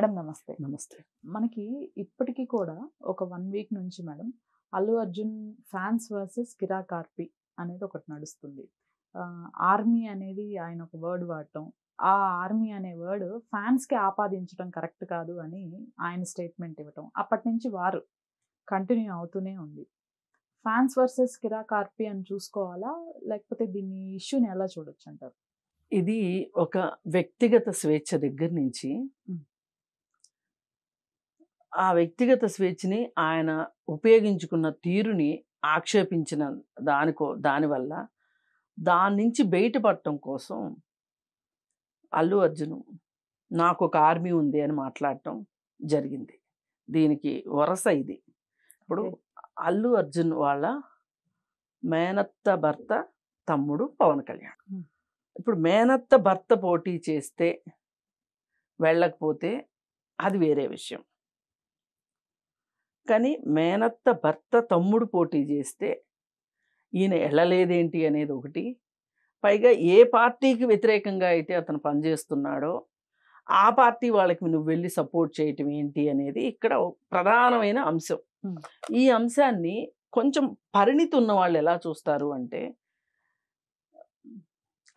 madam నమస్తే నమస్తే మనకి ఇప్పటికీ కూడా ఒక వన్ వీక్ నుంచి madam Allu Arjun fans versus కిరా కార్పి అనేది ఒకటి నడుస్తుంది ఆర్మీ అనేది ఆయన ఒక వర్డ్ వాడటం ఆ ఆర్మీ అనే వర్డ్ ఫ్యాన్స్కి ఆపాదించడం కరెక్ట్ కాదు అని ఆయన స్టేట్మెంట్ ఇవ్వటం అప్పటి నుంచి వారు కంటిన్యూ అవుతూనే ఉంది ఫ్యాన్స్ వర్సెస్ కిరా కార్పి అని చూసుకోవాలా లేకపోతే దీన్ని ఇష్యూని ఎలా చూడొచ్చు అంటారు ఇది ఒక వ్యక్తిగత స్వేచ్ఛ దగ్గర నుంచి ఆ వ్యక్తిగత స్వేచ్ఛని ఆయన ఉపయోగించుకున్న తీరుని ఆక్షేపించిన దానికో దానివల్ల దాని నుంచి బయటపడటం కోసం అల్లు అర్జును నాకు ఒక ఆర్మీ ఉంది అని మాట్లాడటం జరిగింది దీనికి వరస ఇది ఇప్పుడు అల్లు అర్జున్ వాళ్ళ మేనత్త భర్త తమ్ముడు పవన్ కళ్యాణ్ ఇప్పుడు మేనత్త భర్త పోటీ చేస్తే వెళ్ళకపోతే అది వేరే విషయం కానీ మేనత్త భర్త తమ్ముడు పోటీ చేస్తే ఈయన వెళ్ళలేదేంటి అనేది ఒకటి పైగా ఏ పార్టీకి వ్యతిరేకంగా అయితే అతను పనిచేస్తున్నాడో ఆ పార్టీ వాళ్ళకి నువ్వు వెళ్ళి సపోర్ట్ చేయటం ఏంటి అనేది ఇక్కడ ప్రధానమైన అంశం ఈ అంశాన్ని కొంచెం పరిణితి ఉన్న వాళ్ళు ఎలా చూస్తారు అంటే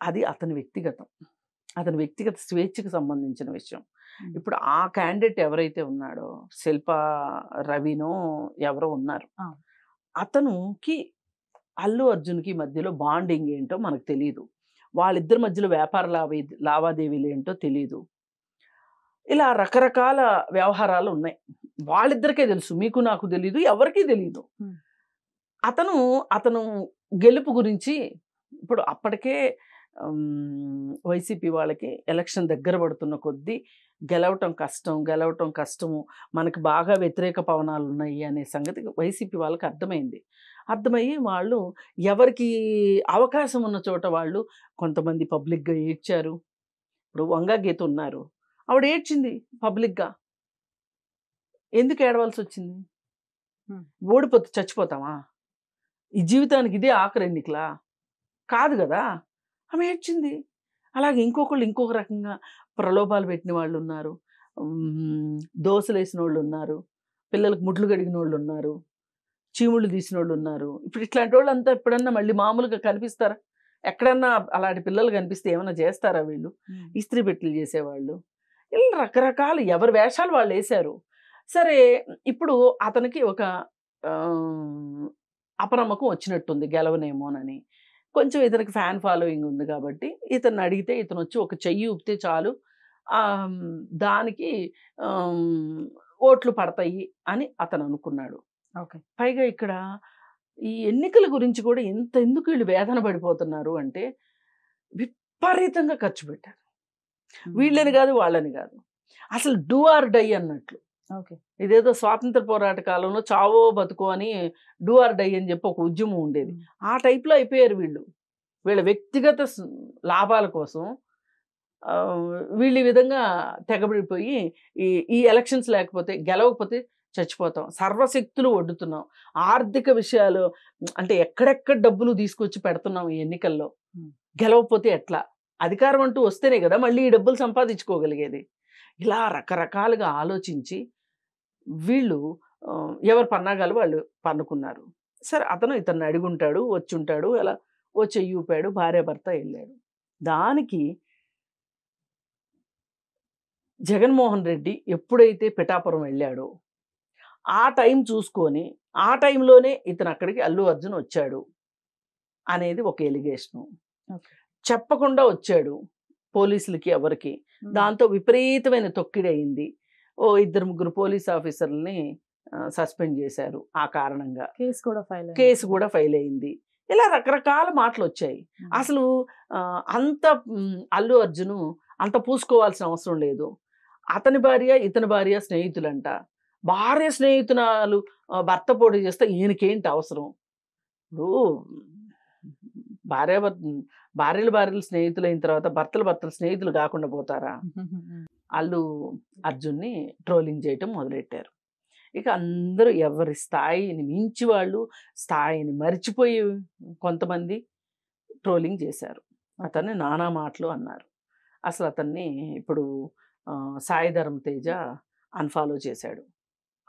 అది అతని వ్యక్తిగతం అతని వ్యక్తిగత స్వేచ్ఛకు సంబంధించిన విషయం ఇప్పుడు ఆ క్యాండిడేట్ ఎవరైతే ఉన్నాడో శిల్ప రవినో ఎవరో ఉన్నారు అతనుకి అల్లు అర్జున్కి మధ్యలో బాండింగ్ ఏంటో మనకు తెలియదు వాళ్ళిద్దరి మధ్యలో వ్యాపార లావే లావాదేవీలు ఏంటో తెలియదు ఇలా రకరకాల వ్యవహారాలు ఉన్నాయి వాళ్ళిద్దరికే తెలుసు మీకు నాకు తెలీదు ఎవరికీ తెలీదు అతను అతను గెలుపు గురించి ఇప్పుడు అప్పటికే వైసీపీ వాళ్ళకి ఎలక్షన్ దగ్గర పడుతున్న కొద్దీ గెలవటం కష్టం గెలవటం కష్టము మనకు బాగా వ్యతిరేక పవనాలు ఉన్నాయి అనే సంగతి వైసీపీ వాళ్ళకి అర్థమైంది అర్థమయ్యి వాళ్ళు ఎవరికి అవకాశం ఉన్న చోట వాళ్ళు కొంతమంది పబ్లిక్గా ఏడ్చారు ఇప్పుడు వంగగీత ఉన్నారు ఆవిడ ఏడ్చింది పబ్లిక్గా ఎందుకు ఏడవలసి వచ్చింది ఓడిపోతే చచ్చిపోతామా ఈ జీవితానికి ఇదే ఆఖరి ఎన్నికలా కాదు కదా ఆమె ఏడ్చింది అలాగే ఇంకొకళ్ళు ఇంకొక రకంగా ప్రలోభాలు పెట్టిన వాళ్ళు ఉన్నారు దోశలు వేసిన వాళ్ళు ఉన్నారు పిల్లలకు ముడ్లు కడిగిన వాళ్ళు ఉన్నారు చీముళ్ళు తీసిన వాళ్ళు ఉన్నారు ఇప్పుడు ఇట్లాంటి వాళ్ళంతా ఎప్పుడన్నా మళ్ళీ మామూలుగా కనిపిస్తారా ఎక్కడన్నా అలాంటి పిల్లలు కనిపిస్తే ఏమైనా చేస్తారా వీళ్ళు ఇస్త్రీ పెట్టలు చేసేవాళ్ళు ఇలా రకరకాలు ఎవరి వేషాలు వాళ్ళు వేశారు సరే ఇప్పుడు అతనికి ఒక అపనమ్మకం వచ్చినట్టుంది గెలవనేమోనని కొంచెం ఇతనికి ఫ్యాన్ ఫాలోయింగ్ ఉంది కాబట్టి ఇతను అడిగితే ఇతను వచ్చి ఒక చెయ్యి ఊపితే చాలు దానికి ఓట్లు పడతాయి అని అతను అనుకున్నాడు ఓకే పైగా ఇక్కడ ఈ ఎన్నికల గురించి కూడా ఇంత ఎందుకు వీళ్ళు వేదన పడిపోతున్నారు అంటే విపరీతంగా ఖర్చు పెట్టారు వీళ్ళని కాదు వాళ్ళని కాదు అసలు డూ ఆర్ డై అన్నట్లు ఇదేదో స్వాతంత్ర పోరాట కాలంలో చావో బతుకో అని డూ ఆర్ డై అని చెప్పి ఒక ఉద్యమం ఉండేది ఆ టైప్లో అయిపోయారు వీళ్ళు వీళ్ళ వ్యక్తిగత లాభాల కోసం వీళ్ళు ఈ విధంగా తెగబడిపోయి ఈ ఈ ఎలక్షన్స్ లేకపోతే గెలవకపోతే చచ్చిపోతాం సర్వశక్తులు వడ్డుతున్నాం ఆర్థిక విషయాలు అంటే ఎక్కడెక్కడ డబ్బులు తీసుకొచ్చి పెడుతున్నాం ఈ ఎన్నికల్లో గెలవకపోతే ఎట్లా అధికారం అంటూ వస్తేనే కదా మళ్ళీ ఈ డబ్బులు సంపాదించుకోగలిగేది ఇలా రకరకాలుగా ఆలోచించి వీళ్ళు ఎవరు పన్నాగాలు వాళ్ళు పన్నుకున్నారు సరే అతను ఇతన్ని వచ్చి ఉంటాడు అలా వచ్చి ఊపాడు భార్య భర్త వెళ్ళాడు దానికి జగన్మోహన్ రెడ్డి ఎప్పుడైతే పిఠాపురం వెళ్ళాడో ఆ టైం చూసుకొని ఆ టైంలోనే ఇతను అక్కడికి అల్లు అర్జున్ వచ్చాడు అనేది ఒక ఎలిగేషను చెప్పకుండా వచ్చాడు పోలీసులకి ఎవరికి దాంతో విపరీతమైన తొక్కిడైంది ఓ ఇద్దరు ముగ్గురు పోలీస్ ఆఫీసర్లని సస్పెండ్ చేశారు ఆ కారణంగా కేసు కూడా ఫైల్ కేసు కూడా ఫైల్ అయింది ఇలా రకరకాల మాటలు వచ్చాయి అసలు అంత అల్లు అర్జును అంత పూసుకోవాల్సిన అవసరం లేదు అతని భార్య ఇతని భార్య స్నేహితులంట భార్య స్నేహితురాలు భర్త పోటీ చేస్తే ఈయనకేంటి అవసరం ఇప్పుడు భార్య భార్యలు భార్యలు స్నేహితులైన తర్వాత భర్తలు భర్తలు స్నేహితులు కాకుండా పోతారా వాళ్ళు అర్జున్ని ట్రోలింగ్ చేయటం మొదలెట్టారు ఇక అందరూ ఎవరి స్థాయిని మించి వాళ్ళు స్థాయిని మర్చిపోయి కొంతమంది ట్రోలింగ్ చేశారు అతన్ని నానా మాటలు అన్నారు అసలు అతన్ని ఇప్పుడు సాయిధరం తేజ అన్ఫాలో చేశాడు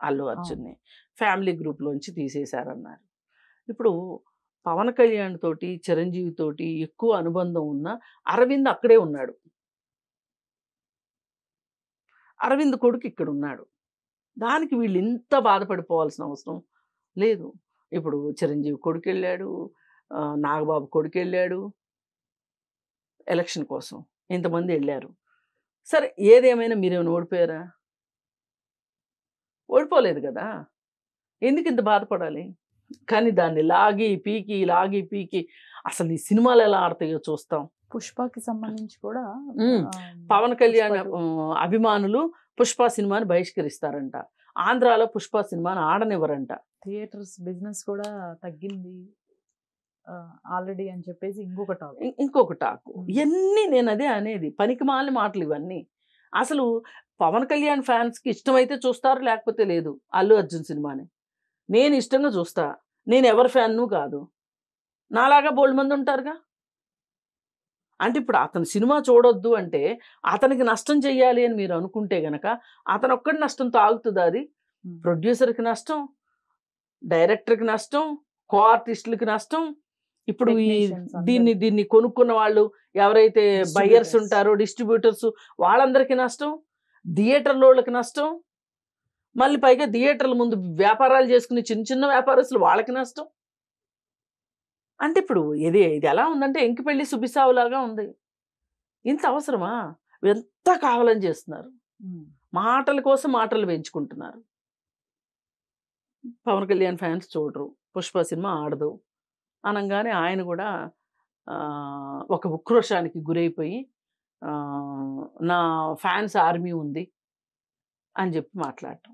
అల్లు అర్జున్ని ఫ్యామిలీ గ్రూప్లోంచి తీసేశారన్నారు ఇప్పుడు పవన్ కళ్యాణ్ తోటి చిరంజీవి తోటి ఎక్కువ అనుబంధం ఉన్న అరవింద్ అక్కడే ఉన్నాడు అరవింద్ కొడుకు ఇక్కడ ఉన్నాడు దానికి వీళ్ళు ఇంత బాధపడిపోవాల్సిన అవసరం లేదు ఇప్పుడు చిరంజీవి కొడుకు వెళ్ళాడు నాగబాబు కొడుకు వెళ్ళాడు ఎలక్షన్ కోసం ఇంతమంది వెళ్ళారు సరే ఏదేమైనా మీరేమైనా ఓడిపోయారా ఓడిపోలేదు కదా ఎందుకు ఇంత బాధపడాలి కానీ దాన్ని లాగి పీకి లాగి పీకి అసలు ఈ సినిమాలు ఎలా ఆడతాయో చూస్తాం పుష్పకి సంబంధించి కూడా పవన్ కళ్యాణ్ అభిమానులు పుష్ప సినిమాని బహిష్కరిస్తారంట ఆంధ్రాలో పుష్ప సినిమాని ఆడనివ్వరంట థియేటర్స్ బిజినెస్ కూడా తగ్గింది ఆల్రెడీ అని చెప్పేసి ఇంకొక టాక్ ఇంకొక టాక్ ఇవన్నీ నేను అదే అనేది పనికిమాలని మాటలు ఇవన్నీ అసలు పవన్ కళ్యాణ్ ఫ్యాన్స్కి ఇష్టమైతే చూస్తారు లేకపోతే లేదు అల్లు అర్జున్ సినిమాని నేను ఇష్టంగా చూస్తా నేను ఎవరి ఫ్యాన్ను కాదు నాలాగా బోల్డ్ మంది ఉంటారుగా అంటే ఇప్పుడు అతను సినిమా చూడొద్దు అంటే అతనికి నష్టం చేయాలి అని మీరు అనుకుంటే గనక అతను ఒక్కడి నష్టం తాగుతుంది అది ప్రొడ్యూసర్కి నష్టం డైరెక్టర్కి నష్టం కో ఆర్టిస్టులకి నష్టం ఇప్పుడు ఈ దీన్ని దీన్ని కొనుక్కున్న వాళ్ళు ఎవరైతే బయ్యర్స్ ఉంటారో డిస్ట్రిబ్యూటర్స్ వాళ్ళందరికీ నష్టం థియేటర్లోళ్ళకి నష్టం మళ్ళీ పైగా థియేటర్ల ముందు వ్యాపారాలు చేసుకునే చిన్న చిన్న వ్యాపారస్తులు వాళ్ళకి నష్టం అంటే ఇప్పుడు ఇది ఇది ఎలా ఉందంటే పెళ్లి సుబిసావులాగా ఉంది ఇంత అవసరమా ఎంత కావాలని చేస్తున్నారు మాటల కోసం మాటలు పెంచుకుంటున్నారు పవన్ కళ్యాణ్ ఫ్యాన్స్ చూడరు పుష్ప సినిమా ఆడదు అనగానే ఆయన కూడా ఒక ఉక్రోషానికి గురైపోయి నా ఫ్యాన్స్ ఆర్మీ ఉంది అని చెప్పి మాట్లాడటం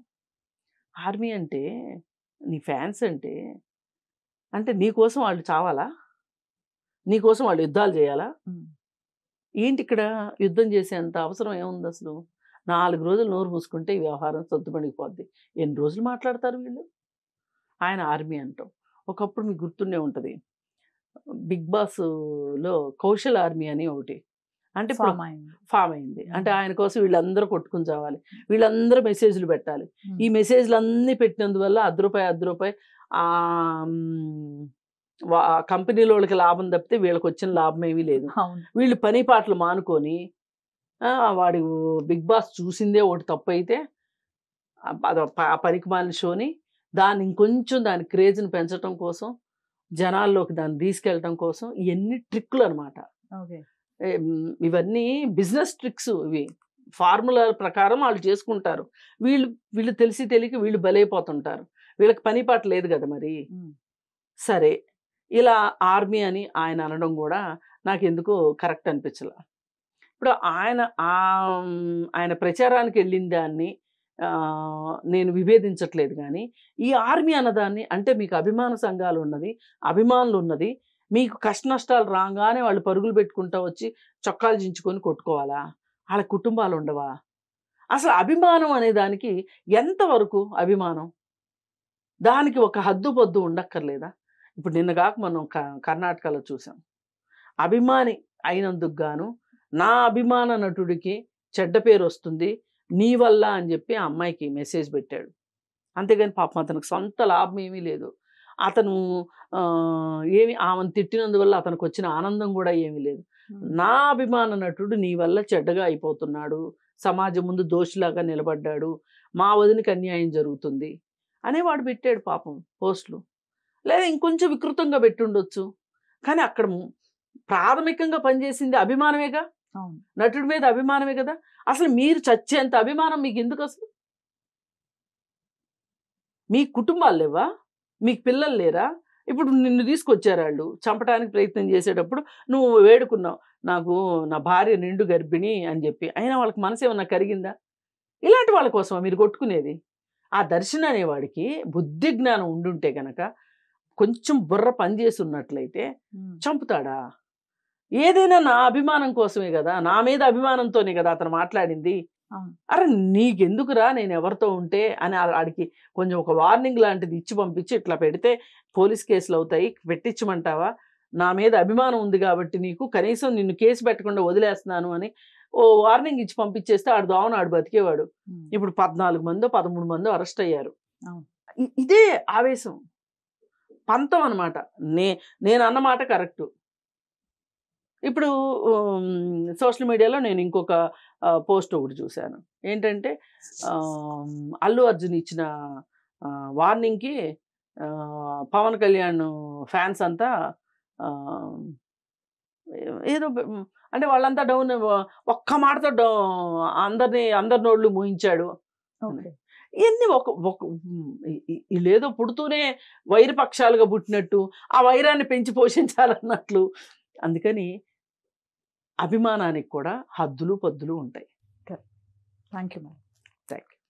ఆర్మీ అంటే నీ ఫ్యాన్స్ అంటే అంటే నీకోసం వాళ్ళు చావాలా నీకోసం వాళ్ళు యుద్ధాలు చేయాలా ఏంటి ఇక్కడ యుద్ధం చేసేంత అవసరం ఏముంది అసలు నాలుగు రోజులు నోరు మూసుకుంటే ఈ వ్యవహారం సొద్దుపడిపోద్ది ఎన్ని రోజులు మాట్లాడతారు వీళ్ళు ఆయన ఆర్మీ అంటాం ఒకప్పుడు మీకు గుర్తుండే ఉంటుంది బిగ్ బాస్లో కౌశల్ ఆర్మీ అని ఒకటి అంటే ఫామ్ అయింది అంటే ఆయన కోసం వీళ్ళందరూ కొట్టుకుని చావాలి వీళ్ళందరూ మెసేజ్లు పెట్టాలి ఈ మెసేజ్లు అన్నీ పెట్టినందువల్ల అర్ధ రూపాయి అర్ధ రూపాయి కంపెనీలో వాళ్ళకి లాభం తప్పితే వీళ్ళకి వచ్చిన లాభం ఏమీ లేదు వీళ్ళు పని పాటలు మానుకొని వాడి బిగ్ బాస్ చూసిందే ఒకటి తప్పు అయితే పనికి మాలిన షోని దాన్ని ఇంకొంచెం దాని క్రేజ్ని పెంచడం కోసం జనాల్లోకి దాన్ని తీసుకెళ్ళటం కోసం ఇవన్నీ ట్రిక్కులు అనమాట ఇవన్నీ బిజినెస్ ట్రిక్స్ ఇవి ఫార్ముల ప్రకారం వాళ్ళు చేసుకుంటారు వీళ్ళు వీళ్ళు తెలిసి తెలియక వీళ్ళు బలైపోతుంటారు వీళ్ళకి పని పాట లేదు కదా మరి సరే ఇలా ఆర్మీ అని ఆయన అనడం కూడా నాకు ఎందుకో కరెక్ట్ అనిపించలే ఇప్పుడు ఆయన ఆయన ప్రచారానికి వెళ్ళిన దాన్ని నేను విభేదించట్లేదు కానీ ఈ ఆర్మీ అన్నదాన్ని అంటే మీకు అభిమాన సంఘాలు ఉన్నది అభిమానులు ఉన్నది మీకు కష్ట నష్టాలు రాగానే వాళ్ళు పరుగులు పెట్టుకుంటా వచ్చి చొక్కాలు చించుకొని కొట్టుకోవాలా వాళ్ళ కుటుంబాలు ఉండవా అసలు అభిమానం అనే దానికి ఎంతవరకు అభిమానం దానికి ఒక హద్దు పొద్దు ఉండక్కర్లేదా ఇప్పుడు నిన్నగాక మనం కర్ణాటకలో చూసాం అభిమాని అయినందుకు గాను నా అభిమాన నటుడికి చెడ్డ పేరు వస్తుంది నీ వల్ల అని చెప్పి ఆ అమ్మాయికి మెసేజ్ పెట్టాడు అంతేగాని పాపం అతనికి సొంత లాభం ఏమీ లేదు అతను ఏమి ఆమెను తిట్టినందువల్ల అతనికి వచ్చిన ఆనందం కూడా ఏమీ లేదు నా అభిమాన నటుడు నీ వల్ల చెడ్డగా అయిపోతున్నాడు సమాజం ముందు దోషిలాగా నిలబడ్డాడు మా వదినకి అన్యాయం జరుగుతుంది అనేవాడు పెట్టాడు పాపం పోస్టులు లేదా ఇంకొంచెం వికృతంగా పెట్టుండొచ్చు కానీ అక్కడ ప్రాథమికంగా పనిచేసింది అభిమానమేగా నటుడి మీద అభిమానమే కదా అసలు మీరు చచ్చేంత అభిమానం మీకు ఎందుకు అసలు మీ కుటుంబాలు లేవా మీకు పిల్లలు లేరా ఇప్పుడు నిన్ను తీసుకొచ్చారు వాళ్ళు చంపడానికి ప్రయత్నం చేసేటప్పుడు నువ్వు వేడుకున్నావు నాకు నా భార్య నిండు గర్భిణి అని చెప్పి అయినా వాళ్ళకి మనసు ఏమన్నా కరిగిందా ఇలాంటి వాళ్ళ కోసమా మీరు కొట్టుకునేది ఆ దర్శన అనేవాడికి బుద్ధి జ్ఞానం ఉండుంటే గనక కొంచెం బుర్ర పనిచేస్తున్నట్లయితే చంపుతాడా ఏదైనా నా అభిమానం కోసమే కదా నా మీద అభిమానంతోనే కదా అతను మాట్లాడింది అరే నీకెందుకురా నేను ఎవరితో ఉంటే అని ఆడికి కొంచెం ఒక వార్నింగ్ లాంటిది ఇచ్చి పంపించి ఇట్లా పెడితే పోలీస్ కేసులు అవుతాయి పెట్టించమంటావా నా మీద అభిమానం ఉంది కాబట్టి నీకు కనీసం నిన్ను కేసు పెట్టకుండా వదిలేస్తున్నాను అని ఓ వార్నింగ్ ఇచ్చి పంపించేస్తే ఆడు దావన ఆడు బతికేవాడు ఇప్పుడు పద్నాలుగు మందో పదమూడు మందో అరెస్ట్ అయ్యారు ఇదే ఆవేశం పంతం అనమాట నే నేను అన్నమాట కరెక్టు ఇప్పుడు సోషల్ మీడియాలో నేను ఇంకొక పోస్ట్ ఒకటి చూశాను ఏంటంటే అల్లు అర్జున్ ఇచ్చిన వార్నింగ్కి పవన్ కళ్యాణ్ ఫ్యాన్స్ అంతా ఏదో అంటే వాళ్ళంతా డౌన్ ఒక్క మాటతో డౌ అందరినీ అందరి నోళ్ళు మూయించాడు ఇవన్నీ ఒక ఒక లేదో పుడుతూనే వైరపక్షాలుగా పుట్టినట్టు ఆ వైరాన్ని పెంచి పోషించాలన్నట్లు అందుకని అభిమానానికి కూడా హద్దులు పద్దులు ఉంటాయి థ్యాంక్ యూ మ్యామ్